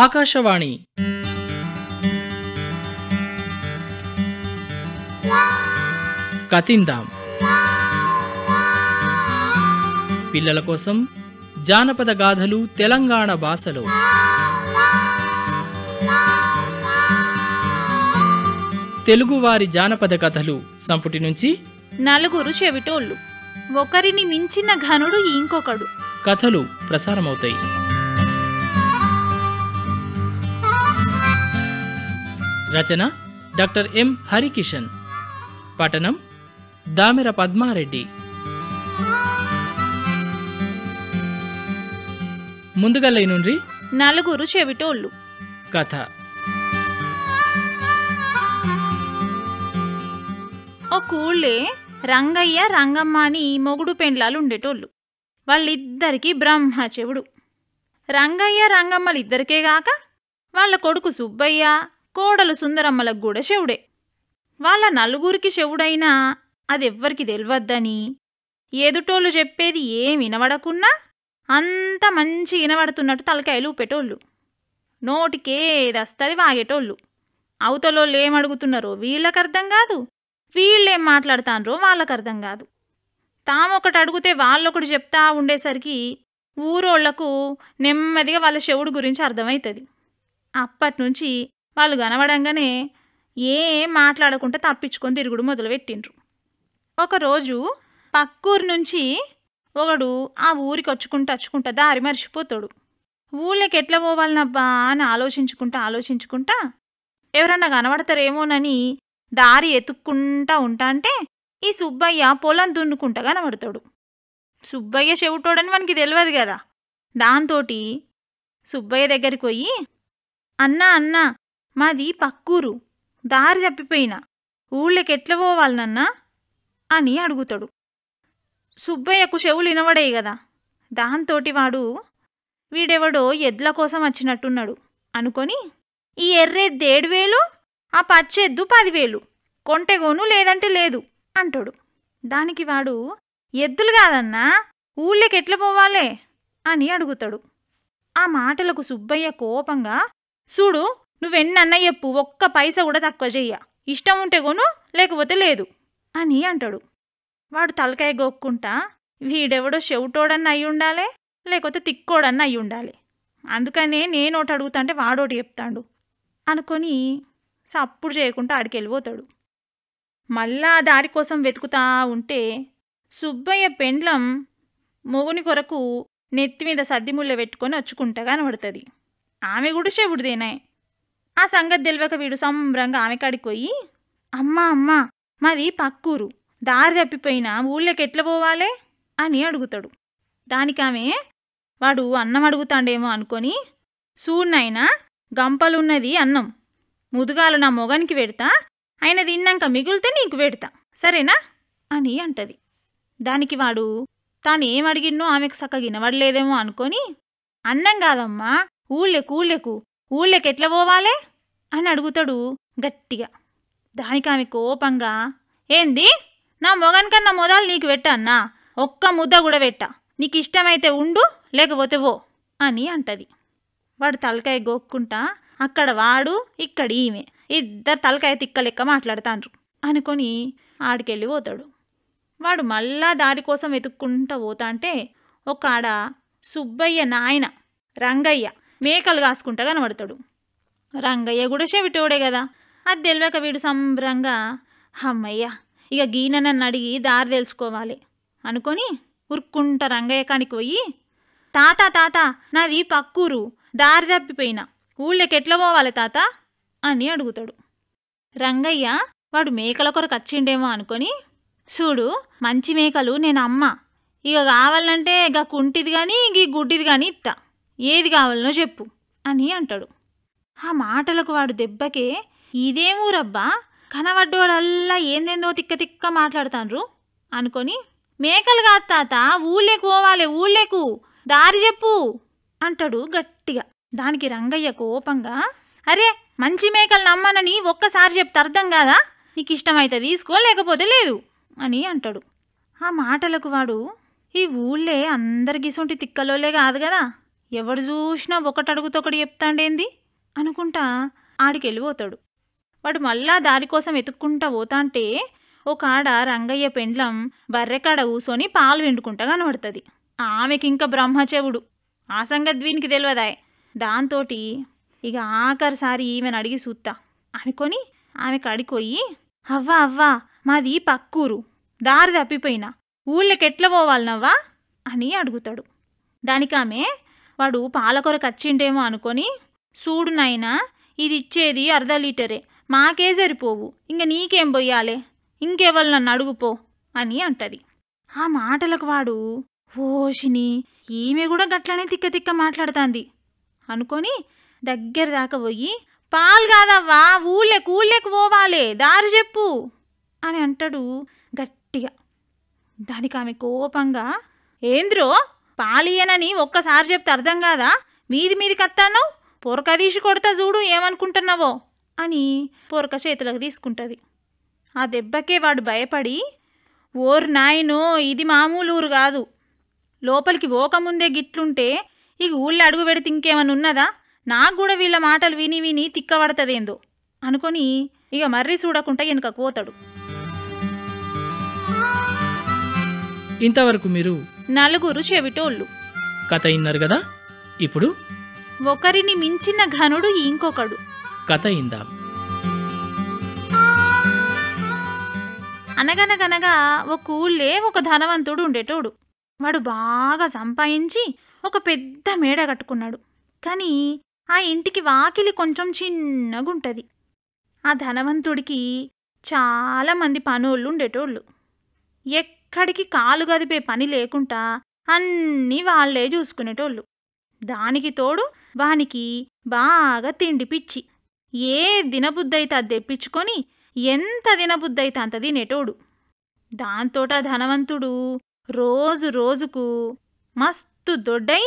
ఆకాశవాణి కతిందాం పిల్లల కోసం జానపద గాథలు తెలంగాణ భాషలో తెలుగువారి జానపద కథలు సంపుటి నుంచి నలుగురు చెవిటోళ్ళు ఒకరిని మించిన ఘనుడు ఇంకొకడు కథలు ప్రసారమవుతాయి రచన డాక్టర్ ఎం హరికిషన్ పఠనం దామెర పద్మారెడ్డి ముందుగా లేనుండ్రి నలుగురు చెవిటోళ్ళు కథ ఒక ఊళ్ళే రంగయ్య రంగమ్మ అని మొగుడు పెండ్లాలు ఉండేటోళ్ళు వాళ్ళిద్దరికీ బ్రహ్మ చెవుడు రంగయ్య రంగమ్మలిద్దరికే గాక వాళ్ళ కొడుకు సుబ్బయ్య కోడలు సుందరమ్మలకు కూడా శవుడే వాళ్ళ నలుగురికి అది అదెవ్వరికి తెలియద్దని ఎదుటోళ్ళు చెప్పేది ఏం వినబడకున్నా అంత మంచి వినబడుతున్నట్టు తలకాయలు పెట్టోళ్ళు నోటికేదస్తది వాగేటోళ్ళు అవతలోళ్ళు ఏం అడుగుతున్నారో వీళ్ళకి అర్థం కాదు వీళ్ళేం మాట్లాడుతానరో వాళ్ళకి అర్థం కాదు తామొకటి అడిగితే వాళ్ళొకటి చెప్తా ఉండేసరికి ఊరోళ్లకు నెమ్మదిగా వాళ్ళ శివుడు గురించి అర్థమవుతుంది అప్పటి నుంచి వాళ్ళు కనబడంగానే ఏం మాట్లాడకుండా తప్పించుకొని తిరుగుడు మొదలుపెట్టిండ్రు ఒకరోజు పక్కూరు నుంచి ఒకడు ఆ ఊరికి వచ్చుకుంటూ వచ్చుకుంటా దారి మర్చిపోతాడు ఊళ్ళకి ఎట్లా పోవాలనబ్బా అని ఆలోచించుకుంటా ఆలోచించుకుంటా ఎవరన్నా కనబడతారేమోనని దారి ఎత్తుక్కుంటా ఉంటా అంటే ఈ సుబ్బయ్య పొలం దున్నుకుంటా కనబడతాడు సుబ్బయ్య చెవుటోడని మనకి తెలియదు కదా దాంతో సుబ్బయ్య దగ్గరికి పోయి అన్నా అన్నా మాది పక్కూరు దారి తప్పిపోయినా ఊళ్ళకెట్ల పోవాలనన్నా అని అడుగుతాడు సుబ్బయ్యకు చెవులు వినవడే కదా దాంతోటి వాడు వీడెవడో ఎద్ల కోసం వచ్చినట్టున్నాడు అనుకొని ఈ ఎర్రెద్దు ఏడు వేలు ఆ పచ్చెద్దు పదివేలు కొంటెగోను లేదంటే లేదు అంటాడు దానికి వాడు ఎద్దులు కాదన్నా ఊళ్ళకి ఎట్లా పోవాలే అని అడుగుతాడు ఆ మాటలకు సుబ్బయ్య కోపంగా చూడు నువ్వెన్నన్నా చెప్పు ఒక్క పైస కూడా తక్కువ చెయ్య ఇష్టం ఉంటే కొను లేకపోతే లేదు అని అంటాడు వాడు తలకాయ గోక్కుంటా వీడెవడో చెవిటోడన్న అయి ఉండాలి లేకపోతే తిక్కోడన్న అయి ఉండాలి అందుకనే నేను ఒకటి అడుగుతా అంటే వాడోటి చెప్తాడు అనుకొని సప్పుడు చేయకుండా ఆడికి వెళ్ళిపోతాడు మళ్ళా దారి కోసం వెతుకుతా ఉంటే సుబ్బయ్య పెండ్లం మొగుని కొరకు నెత్తి మీద సద్దిముళ్ళ పెట్టుకొని వచ్చుకుంటగా కనబడుతుంది ఆమె కూడా చెవుడుదేనాయి ఆ సంగతి తెలియక వీడు సంబరంగా ఆమె కాడికి పోయి అమ్మ అమ్మ మాది పక్కూరు దారి తప్పిపోయినా ఊళ్ళోకి ఎట్లా పోవాలే అని అడుగుతాడు దానికి ఆమె వాడు అన్నం అడుగుతాండేమో అనుకొని సూడ్నైనా గంపలున్నది అన్నం ముదుగాలు నా మొగనికి పెడతా ఆయన తిన్నాక మిగిలితే నీకు పెడతా సరేనా అని అంటది దానికి వాడు తాను ఏం అడిగినో ఆమెకు చక్కగా వినవడలేదేమో అనుకొని అన్నం కాదమ్మా ఊళ్ళెకు ఊళ్ళెకు ఊళ్ళకి ఎట్లా పోవాలే అని అడుగుతాడు గట్టిగా దానికి ఆమె కోపంగా ఏంది నా మొగనికన్నా మొదలు నీకు పెట్టన్నా ఒక్క ముద్ద కూడా పెట్ట నీకు ఇష్టమైతే ఉండు లేకపోతే ఓ అని అంటది వాడు తలకాయ గోక్కుంటా అక్కడ వాడు ఇక్కడ ఈమె ఇద్దరు తలకాయ తిక్క లెక్క మాట్లాడుతాండ్రు అనుకొని ఆడికెళ్ళి పోతాడు వాడు మళ్ళా దారి కోసం వెతుక్కుంటా పోతా అంటే ఒక ఆడ సుబ్బయ్య నాయన రంగయ్య మేకలు కాసుకుంటా కనబడతాడు రంగయ్య కూడా చెవిటోడే కదా అది తెలియక వీడు సంబరంగా అమ్మయ్య ఇక గీన నన్ను అడిగి దారి తెలుసుకోవాలి అనుకొని ఉరుక్కుంట రంగయ్య కానికి పోయి తాత తాత నాది పక్కూరు దారి తప్పిపోయినా ఊళ్ళకి ఎట్లా పోవాలి తాత అని అడుగుతాడు రంగయ్య వాడు మేకల కొరకు వచ్చిండేమో అనుకొని చూడు మంచి మేకలు నేను అమ్మ ఇక కావాలంటే ఇక కుంటిది కానీ గీ గుడ్డిది కానీ ఇస్తా ఏది కావాలనో చెప్పు అని అంటాడు ఆ మాటలకు వాడు దెబ్బకే ఇదేమూరబ్బా కనబడ్డోడల్లా ఏందేందో తిక్క తిక్క మాట్లాడుతాన్రు అనుకొని మేకలు కాదు తాత ఊళ్ళేకు పోవాలి ఊళ్ళేకు దారి చెప్పు అంటాడు గట్టిగా దానికి రంగయ్య కోపంగా అరే మంచి మేకలు నమ్మనని ఒక్కసారి చెప్తే అర్థం కాదా నీకు ఇష్టమైతే తీసుకో లేకపోతే లేదు అని అంటాడు ఆ మాటలకు వాడు ఈ ఊళ్ళే అందరికి సొంటి తిక్కలోలే కాదు కదా ఎవడు చూసినా ఒకటి అడుగుతో ఒకటి చెప్తాండేంది అనుకుంటా ఆడికి వెళ్ళిపోతాడు వాడు మళ్ళా దారి కోసం వెతుక్కుంటా పోతాంటే ఒక ఆడ రంగయ్య పెండ్లం బర్రెకాడ కూసోని పాలు వెండుకుంటా కనబడుతుంది ఆమెకి ఇంకా బ్రహ్మచేవుడు ఆ సంగతి వీనికి తెలియదాయ్ దాంతో ఇక ఆఖరిసారి ఈమెను అడిగి చూస్తా అనుకొని ఆమెకు అడిగిపోయి అవ్వా అవ్వా మాది పక్కూరు దారి తప్పిపోయినా ఊళ్ళకి ఎట్లా పోవాలనవ్వా అని అడుగుతాడు దానికి ఆమె వాడు పాలకొర కచ్చిండేమో అనుకొని చూడు నాయనా ఇది ఇచ్చేది అర్ధ లీటరే మాకే సరిపోవు ఇంక నీకేం పోయాలే ఇంకెవరు నన్ను అడుగుపో అని అంటది ఆ మాటలకు వాడు ఓషిని ఈమె కూడా గట్లనే తిక్క తిక్క మాట్లాడుతుంది అనుకొని దగ్గర దాకా పోయి పాలు కాదవ్వా ఊళ్ళెకు ఊళ్ళెకు పోవాలే దారి చెప్పు అని అంటాడు గట్టిగా దానికి ఆమె కోపంగా ఏంద్రో పాలియనని ఒక్కసారి చెప్తే అర్థం కాదా మీది మీది కత్తాను తీసి కొడతా చూడు ఏమనుకుంటున్నావో అని పొరక చేతులకు తీసుకుంటుంది ఆ దెబ్బకే వాడు భయపడి ఓరు నాయనో ఇది మామూలు ఊరు కాదు లోపలికి పోకముందే గిట్లుంటే ఇక ఊళ్ళో అడుగు పెడితే ఇంకేమైనా ఉన్నదా నాకు కూడా వీళ్ళ మాటలు విని విని తిక్కబడతదేందో అనుకొని ఇక మర్రి చూడకుండా వెనుకకు పోతాడు ఇంతవరకు మీరు నలుగురు చెవిటోళ్ళు కథ ఇన్నారు కదా ఇప్పుడు ఒకరిని మించిన ఘనుడు ఇంకొకడు కథ ఇందాం అనగనగనగా ఒక ఊళ్ళే ఒక ధనవంతుడు ఉండేటోడు వాడు బాగా సంపాదించి ఒక పెద్ద మేడ కట్టుకున్నాడు కానీ ఆ ఇంటికి వాకిలి కొంచెం చిన్నగుంటది ఆ ధనవంతుడికి చాలామంది పనోళ్ళు ఉండేటోళ్ళు ఎక్ ఎక్కడికి కాలు గదిపే పని లేకుండా అన్నీ వాళ్లే చూసుకునేటోళ్ళు దానికి తోడు వానికి బాగా తిండి పిచ్చి ఏ దినబుద్ధైతే అది తెప్పించుకొని ఎంత దినబుద్ధైతే అంత తినేటోడు దాంతోట ధనవంతుడు రోజు రోజుకు మస్తు దొడ్డై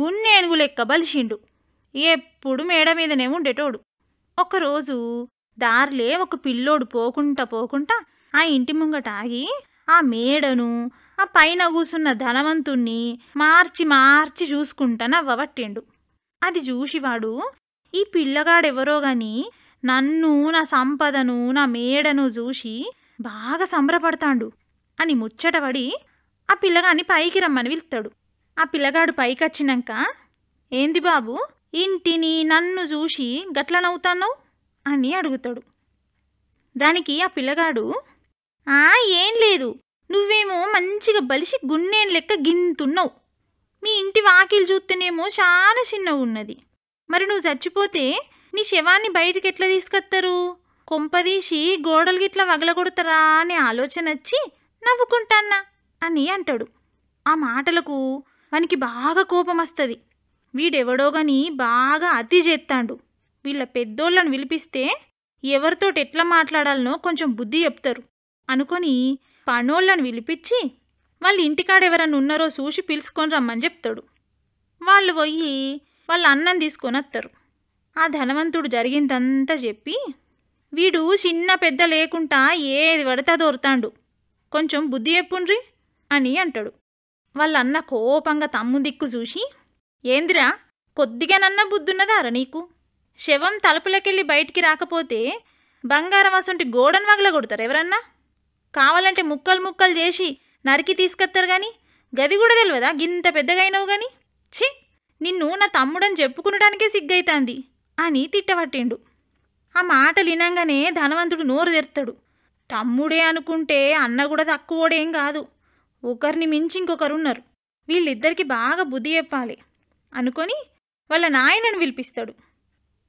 గున్నేనుగు లెక్క బలిసిండు ఎప్పుడు మేడ మీదనే ఉండేటోడు ఒకరోజు దారిలే ఒక పిల్లోడు పోకుంటా పోకుంటా ఆ ఇంటి ముంగట ఆగి ఆ మేడను ఆ పైన కూసున్న ధనవంతుణ్ణి మార్చి మార్చి చూసుకుంటా నవ్వబట్టిండు అది చూసివాడు ఈ పిల్లగాడెవరో గాని నన్ను నా సంపదను నా మేడను చూసి బాగా సంబరపడతాండు అని ముచ్చటపడి ఆ పిల్లగాని పైకి రమ్మని పిలుస్తాడు ఆ పిల్లగాడు పైకొచ్చినాక ఏంది బాబు ఇంటిని నన్ను చూసి గట్ల అని అడుగుతాడు దానికి ఆ పిల్లగాడు ఆ ఏం లేదు నువ్వేమో మంచిగా బలిసి గున్నేం లెక్క గింతున్నావు మీ ఇంటి వాకిలు చూస్తేనేమో చాలా చిన్నవి ఉన్నది మరి నువ్వు చచ్చిపోతే నీ శవాన్ని బయటికి ఎట్లా తీసుకొస్తారు కొంపదీసి గోడలు గిట్లా వగలగొడతారా అనే ఆలోచన వచ్చి నవ్వుకుంటాన్నా అని అంటాడు ఆ మాటలకు వానికి బాగా కోపం వస్తుంది వీడెవడో గాని బాగా అతి చేస్తాడు వీళ్ళ పెద్దోళ్ళను పిలిపిస్తే ఎవరితోటి ఎట్లా మాట్లాడాలనో కొంచెం బుద్ధి చెప్తారు అనుకొని పనోళ్ళను పిలిపించి వాళ్ళ ఇంటికాడ ఎవరన్నా ఉన్నారో చూసి పిలుచుకొని రమ్మని చెప్తాడు వాళ్ళు పోయి వాళ్ళ అన్నం తీసుకొని వస్తారు ఆ ధనవంతుడు జరిగిందంతా చెప్పి వీడు చిన్న పెద్ద లేకుండా ఏది పడితే దొరుతాడు కొంచెం బుద్ధి చెప్పుండ్రి అని అంటాడు వాళ్ళ అన్న కోపంగా తమ్ము దిక్కు చూసి ఏందిరా కొద్దిగానన్న బుద్ధున్నదారా నీకు శవం తలుపులకెళ్ళి బయటికి రాకపోతే బంగారం అసంటి గోడను వగలగొడతారు ఎవరన్నా కావాలంటే ముక్కలు ముక్కలు చేసి నరికి తీసుకొస్తారు కానీ గది కూడా తెలియదా గింత పెద్దగైనవు కానీ ఛీ నిన్ను నా తమ్ముడని చెప్పుకునడానికే సిగ్గైతాంది అని తిట్టబట్టిండు ఆ మాట వినంగానే ధనవంతుడు నోరు తెరుతాడు తమ్ముడే అనుకుంటే అన్న కూడా తక్కువడేం కాదు ఒకరిని మించి ఇంకొకరున్నారు వీళ్ళిద్దరికి బాగా బుద్ధి చెప్పాలి అనుకొని వాళ్ళ నాయనను పిలిపిస్తాడు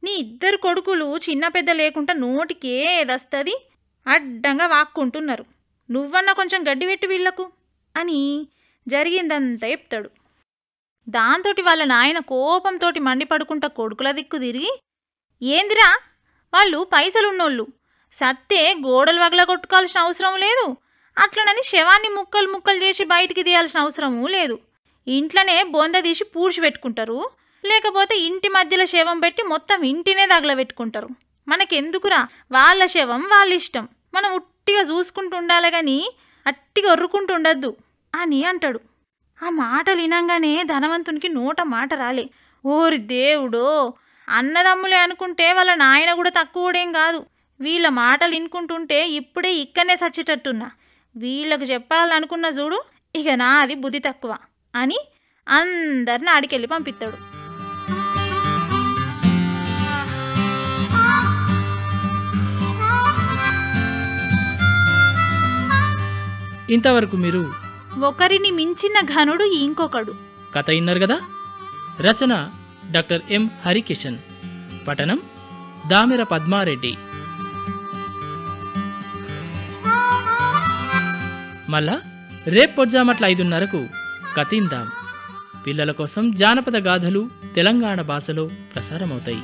నీ ఇద్దరు కొడుకులు చిన్న పెద్ద లేకుండా నోటికి ఏదస్తుంది అడ్డంగా వాక్కుంటున్నారు నువ్వన్నా కొంచెం గడ్డి పెట్టి వీళ్లకు అని జరిగిందంతా చెప్తాడు దాంతో వాళ్ళ నాయన కోపంతో మండిపడుకుంటా కొడుకుల దిక్కు తిరిగి ఏందిరా వాళ్ళు పైసలున్నోళ్ళు సత్తే గోడలు కొట్టుకోవాల్సిన అవసరం లేదు అట్లనని శవాన్ని ముక్కలు ముక్కలు చేసి బయటికి తీయాల్సిన అవసరము లేదు ఇంట్లోనే బొంద తీసి పూడ్చి పెట్టుకుంటారు లేకపోతే ఇంటి మధ్యలో శవం పెట్టి మొత్తం ఇంటినే తగలబెట్టుకుంటారు మనకెందుకురా వాళ్ళ శవం వాళ్ళ ఇష్టం మనం గట్టిగా చూసుకుంటూ ఉండాలి కానీ అట్టిగా ఒర్రుకుంటూ ఉండద్దు అని అంటాడు ఆ మాటలు వినంగానే ధనవంతునికి నోట మాట రాలే ఓరి దేవుడో అన్నదమ్ములే అనుకుంటే వాళ్ళ నాయన కూడా తక్కువడేం కాదు వీళ్ళ మాటలు వినుకుంటుంటే ఇప్పుడే ఇక్కడనే చచ్చేటట్టున్నా వీళ్ళకు చెప్పాలనుకున్న చూడు ఇక నాది బుద్ధి తక్కువ అని అందరిని ఆడికెళ్ళి పంపిస్తాడు ఇంతవరకు మీరు ఒకరిని మించిన ఘనుడు ఇంకొకడు కథ ఇన్నారు కదా రచన డాక్టర్ ఎం హరికిషన్ పఠనం దామెర పద్మారెడ్డి మళ్ళా రేపు పొజ్జామట్ల ఐదున్నరకు కథిందాం పిల్లల కోసం జానపద గాథలు తెలంగాణ భాషలో ప్రసారమవుతాయి